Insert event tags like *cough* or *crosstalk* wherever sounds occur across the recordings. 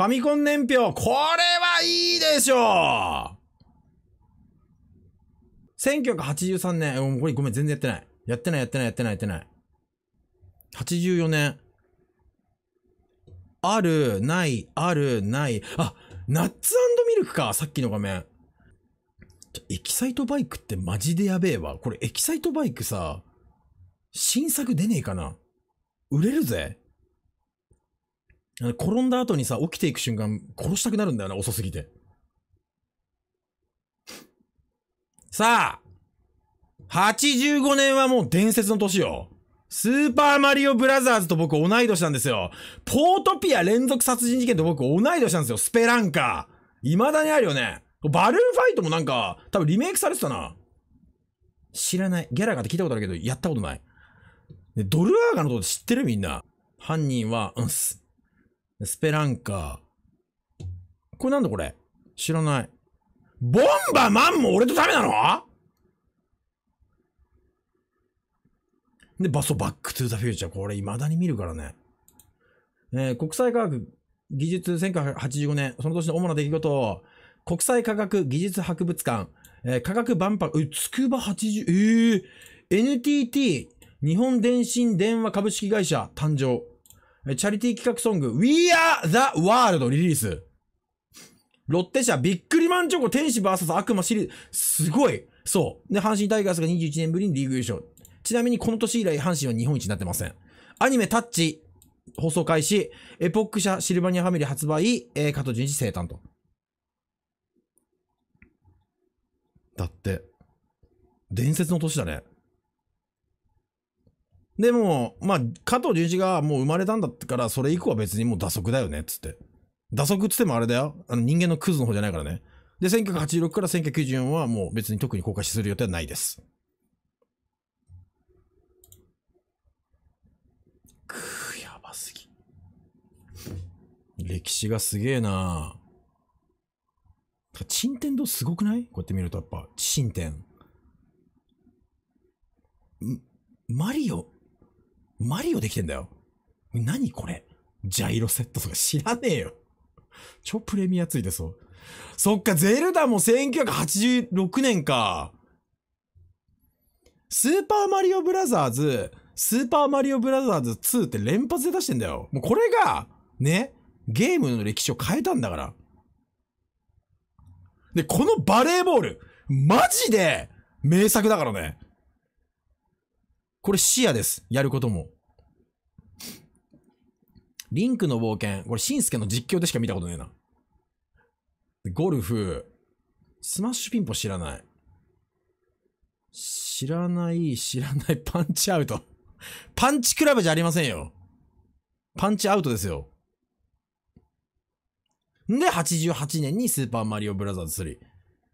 ファミコン年表、これはいいでしょう !1983 年、これごめん、全然やってない。やってない、やってない、やってない、やってない。84年。ある、ない、ある、ない。あ、ナッツミルクか、さっきの画面。エキサイトバイクってマジでやべえわ。これエキサイトバイクさ、新作出ねえかな売れるぜ。転んだ後にさ、起きていく瞬間、殺したくなるんだよな、遅すぎて。さあ、85年はもう伝説の年よ。スーパーマリオブラザーズと僕同い年なんですよ。ポートピア連続殺人事件と僕同い年なんですよ。スペランカ。未だにあるよね。バルーンファイトもなんか、多分リメイクされてたな。知らない。ギャラガって聞いたことあるけど、やったことない。でドルアーガのこと知ってるみんな。犯人は、うんす。スペランカー。これなんだこれ知らない。ボンバマンも俺とダメなので、バソバックトゥーザフューチャー。これ未だに見るからね。えー、国際科学技術1985年、その年の主な出来事を、国際科学技術博物館、えー、科学万博、え、つくば80、えー、NTT、日本電信電話株式会社誕生。チャリティー企画ソング We Are the World リリース。ロッテ社ビックリマンチョコ天使 VS 悪魔シリーズ。すごいそう。で、阪神タイガースが21年ぶりにリーグ優勝。ちなみにこの年以来阪神は日本一になってません。アニメタッチ放送開始。エポック社シルバニアファミリー発売。えー、加藤純一生誕と。だって、伝説の年だね。でも、まあ、加藤純一がもう生まれたんだってから、それ以降は別にもう打足だよね、つって。打足っつってもあれだよ。あの人間のクズの方じゃないからね。で、1986から1994はもう別に特に公開する予定はないです。くー、やばすぎ。歴史がすげえな沈天堂すごくないこうやって見るとやっぱ、沈天。マリオ、マリオできてんだよ。何これジャイロセットとか知らねえよ。超プレミアついてそう。そっか、ゼルダも1986年か。スーパーマリオブラザーズ、スーパーマリオブラザーズ2って連発で出してんだよ。もうこれが、ね、ゲームの歴史を変えたんだから。で、このバレーボール、マジで名作だからね。これ視野です。やることも。リンクの冒険。これ、しんすけの実況でしか見たことねえな。ゴルフ。スマッシュピンポ知らない。知らない、知らない。パンチアウト。パンチクラブじゃありませんよ。パンチアウトですよ。んで、88年にスーパーマリオブラザーズ3。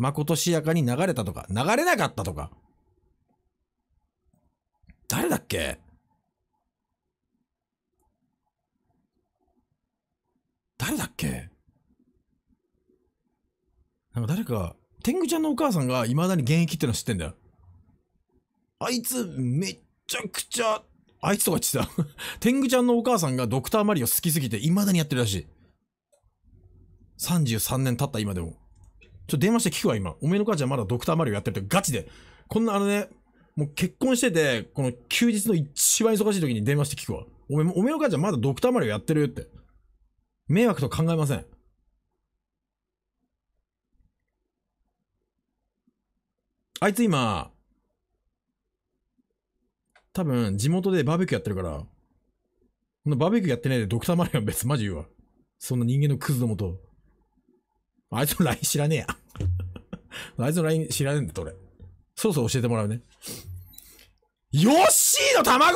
まことしやかに流れたとか、流れなかったとか。誰だっけ誰だっけなんか誰か、天狗ちゃんのお母さんが未だに現役ってのは知ってんだよ。あいつ、めっちゃくちゃ、あいつとか言ってた。*laughs* 天狗ちゃんのお母さんがドクターマリオ好きすぎて未だにやってるらしい。33年経った今でも。ちょっと電話して聞くわ、今。おめえの母ちゃんまだドクターマリオやってるってガチで。こんなあのね、もう結婚してて、この休日の一番忙しい時に電話して聞くわ。おめ、おめの母ちゃんまだドクターマリオやってるって。迷惑と考えません。あいつ今、多分地元でバーベキューやってるから、このバーベキューやってないでドクターマリオは別マジ言うわ。そんな人間のクズどもと。あいつの LINE 知らねえや。あいつの LINE 知らねえんだと俺。そろそろ教えてもらうね。ヨッシーの卵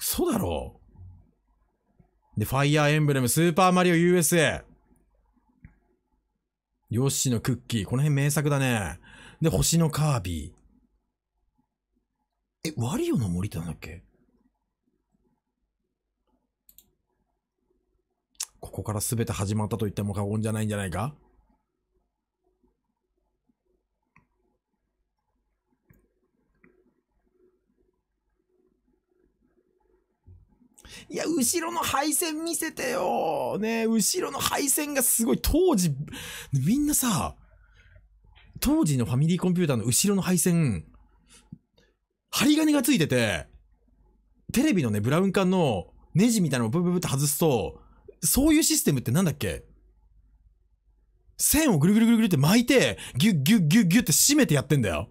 嘘だろで、ファイヤーエンブレム、スーパーマリオ USA。ヨッシーのクッキー。この辺名作だね。で、星のカービィ。え、ワリオの森ってなんだっけここから全て始まったと言っても過言じゃないんじゃないかいや、後ろの配線見せてよね後ろの配線がすごい。当時、みんなさ、当時のファミリーコンピューターの後ろの配線、針金がついてて、テレビのね、ブラウン管のネジみたいなのをブブブって外すと、そういうシステムってなんだっけ線をぐるぐるぐるぐるって巻いて、ギュッギュッギュッギュッって締めてやってんだよ。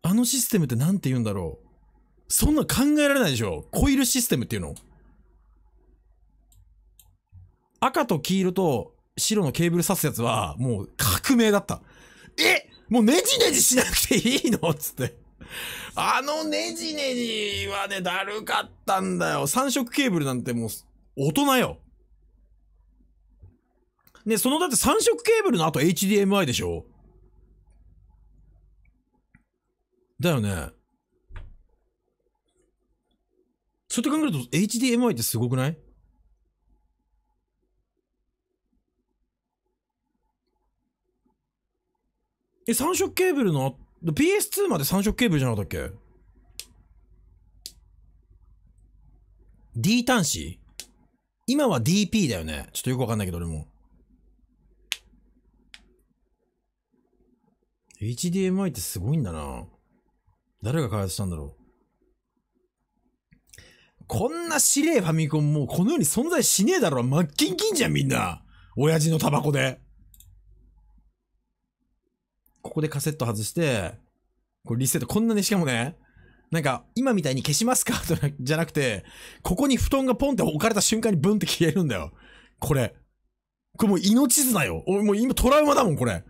あのシステムって何て言うんだろう。そんな考えられないでしょ。コイルシステムっていうの。赤と黄色と白のケーブル刺すやつは、もう革命だった。えもうネジネジしなくていいのつって。あのネジネジはね、だるかったんだよ。三色ケーブルなんてもう、大人よ。ね、そのだって三色ケーブルの後 HDMI でしょだよね。そうやって考えると HDMI ってすごくないえ、三色ケーブルの PS2 まで3色ケーブルじゃなかったっけ ?D 端子今は DP だよね。ちょっとよくわかんないけど、俺も。HDMI ってすごいんだな。誰が開発したんだろう。こんなしれえファミコンもうこの世に存在しねえだろ。マッキンキンじゃんみんな。親父のタバコで。ここでカセット外して、これリセット。こんなね、しかもね、なんか、今みたいに消しますか *laughs* とじゃなくて、ここに布団がポンって置かれた瞬間にブンって消えるんだよ。これ。これもう命綱よ。俺もう今トラウマだもん、これ。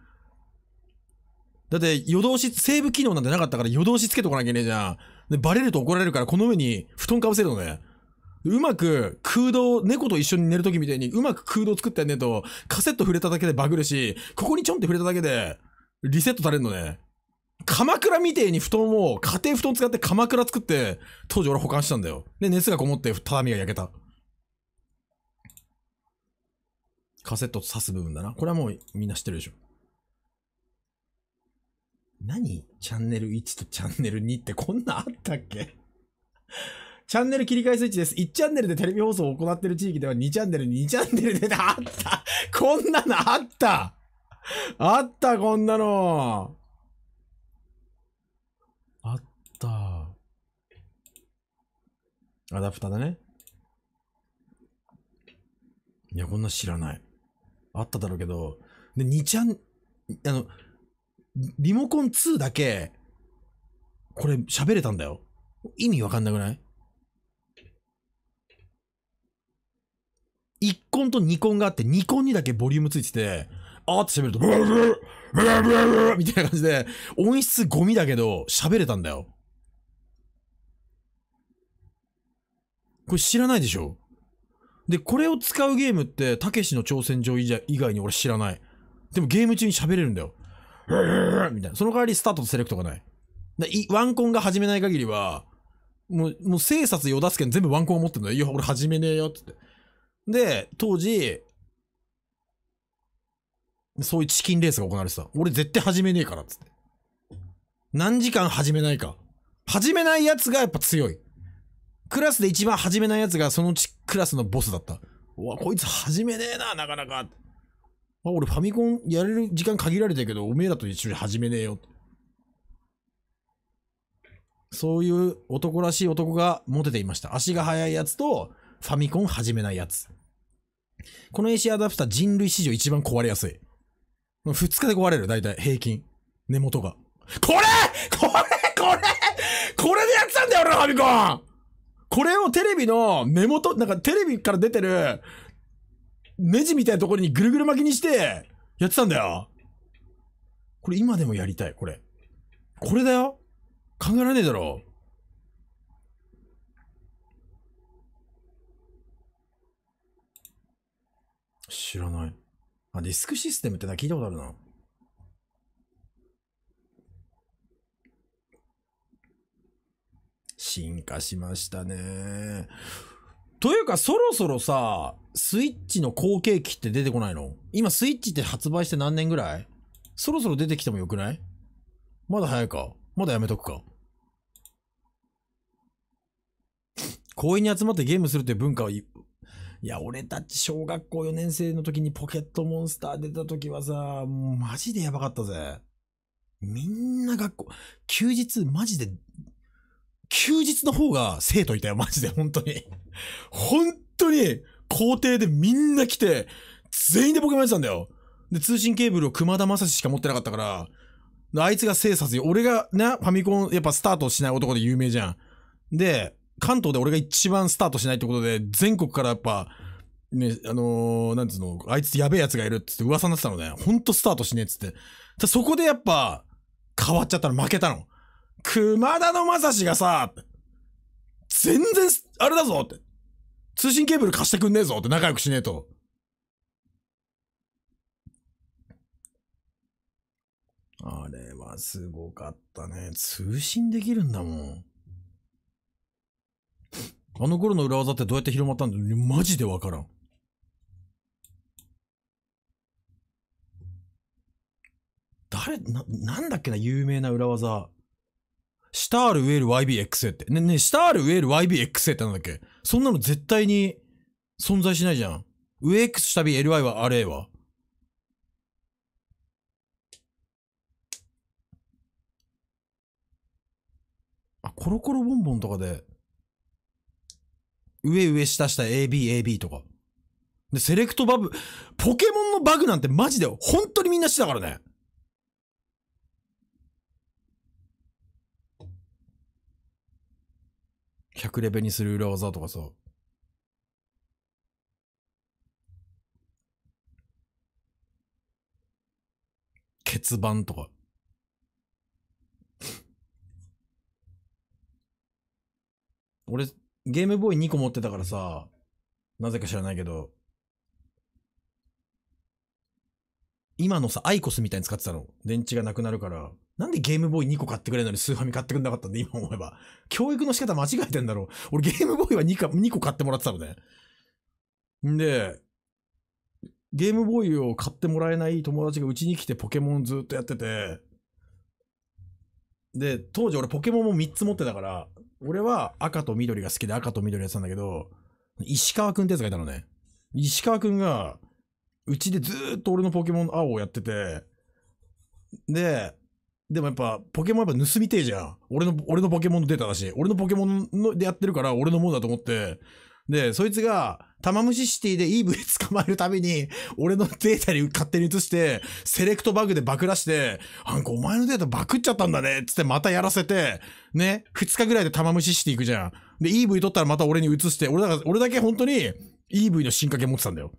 だって、夜通し、セーブ機能なんてなかったから夜通しつけとかなきゃいけねえじゃん。で、バレると怒られるから、この上に布団かぶせるのね。うまく空洞、猫と一緒に寝るときみたいに、うまく空洞作ってやんねえと、カセット触れただけでバグるし、ここにちょんって触れただけで、リセットされるのね。鎌倉みてえに布団を、家庭布団使って鎌倉作って、当時俺保管したんだよ。で、熱がこもって畳が焼けた。カセットと刺す部分だな。これはもうみんな知ってるでしょ。何チャンネル1とチャンネル2ってこんなあったっけチャンネル切り替えスイッチです。1チャンネルでテレビ放送を行っている地域では2チャンネル、2チャンネルであったこんなのあった *laughs* あった、こんなの。あった。アダプターだね。いや、こんな知らない。あっただろうけど、で、2ちゃん、あの、リモコン2だけ、これ喋れたんだよ。意味わかんなくない1コンと2コンがあって、2コンにだけボリュームついてて、あーって喋ると、ブーブーブーブーブーみたいな感じで、音質ゴミだけど、喋れたんだよ。これ知らないでしょで、これを使うゲームって、たけしの挑戦状以外に俺知らない。でもゲーム中に喋れるんだよ。みたいな。その代わりスタートとセレクトがない。いワンコンが始めない限りは、もう、もう、生殺与奪権全部ワンコンを持ってんだよ。いや、俺始めねえよ、つって。で、当時、そういうチキンレースが行われてた。俺絶対始めねえから、つって。何時間始めないか。始めない奴がやっぱ強い。クラスで一番始めない奴がそのちクラスのボスだった。うわ、こいつ始めねえな、なかなか。あ俺ファミコンやれる時間限られてるけど、おめえらと一緒に始めねえよ。そういう男らしい男がモテていました。足が速いやつと、ファミコン始めないやつ。この AC アダプター人類史上一番壊れやすい。2日で壊れる、大体、平均。根元が。これこれこれこれでやってたんだよ、俺のファミコンこれをテレビの根元、なんかテレビから出てる、ネジみたいなところにぐるぐる巻きにして、やってたんだよ。これ今でもやりたい、これ。これだよ考えられねえだろ。知らない。あ、ィスクシステムってのは聞いたことあるな。進化しましたね。というか、そろそろさ、スイッチの後継機って出てこないの今、スイッチって発売して何年ぐらいそろそろ出てきてもよくないまだ早いかまだやめとくか *laughs* 公園に集まってゲームするという文化いや、俺たち小学校4年生の時にポケットモンスター出た時はさ、もうマジでやばかったぜ。みんな学校、休日マジで、休日の方が生徒いたよ、マジで、本当に。本当に、校庭でみんな来て、全員でポケモンやってたんだよ。で、通信ケーブルを熊田正史しか持ってなかったから、あいつが生殺よ。俺がね、ファミコン、やっぱスタートしない男で有名じゃん。で、関東で俺が一番スタートしないってことで、全国からやっぱ、ね、あのー、なんつうの、あいつやべえやつがいるってって噂になってたのね。ほんとスタートしねえっつって。そこでやっぱ、変わっちゃったの、負けたの。熊田の正史がさ、全然、あれだぞって。通信ケーブル貸してくんねえぞって仲良くしねえと。あれはすごかったね。通信できるんだもん。あの頃の裏技ってどうやって広まったんだマジでわからん。誰、な、なんだっけな、有名な裏技。シタールウェル YBXA って。ね、ね、シタールウェル YBXA ってなんだっけそんなの絶対に存在しないじゃん。上 X 下 B、LY は RA は。あ、コロコロボンボンとかで上上下下 ABAB とか。で、セレクトバグ、ポケモンのバグなんてマジで本当にみんなしてたからね。100レベにする裏技とかさ。欠番とか。俺、ゲームボーイ2個持ってたからさ、なぜか知らないけど、今のさ、アイコスみたいに使ってたの。電池がなくなるから。なんでゲームボーイ2個買ってくれんのにスーファミ買ってくんなかったんで、今思えば。教育の仕方間違えてんだろう。俺ゲームボーイは 2, か2個買ってもらってたのね。んで、ゲームボーイを買ってもらえない友達がうちに来てポケモンずっとやってて、で、当時俺ポケモンも3つ持ってたから、俺は赤と緑が好きで赤と緑やってたんだけど、石川くんってやつがいたのね。石川くんが、うちでずーっと俺のポケモン青をやってて、で、でもやっぱ、ポケモンやっぱ盗みてえじゃん。俺の、俺のポケモンのデータだし、俺のポケモンのでやってるから、俺のものだと思って、で、そいつが、玉虫シティでイーブイ捕まえるたびに、俺のデータに勝手に移して、セレクトバグでバクらして、なんかお前のデータバクっちゃったんだね、つってまたやらせて、ね、二日ぐらいで玉虫シティ行くじゃん。で、イーブイ取ったらまた俺に移して、俺だ俺だけ本当に、イーブイの進化系持ってたんだよ。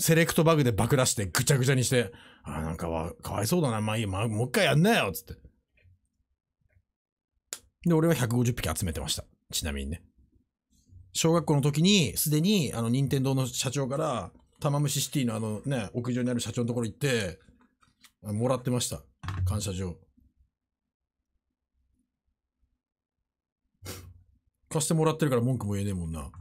セレクトバグでバクらして、ぐちゃぐちゃにして、あ、なんかわ、かわいそうだな、まあいい、まあ、もう一回やんなよ、つって。で、俺は150匹集めてました。ちなみにね。小学校の時に、すでに、あの、任天堂の社長から、玉虫シティのあのね、屋上にある社長のところ行って、もらってました。感謝状。貸してもらってるから文句も言えねえもんな。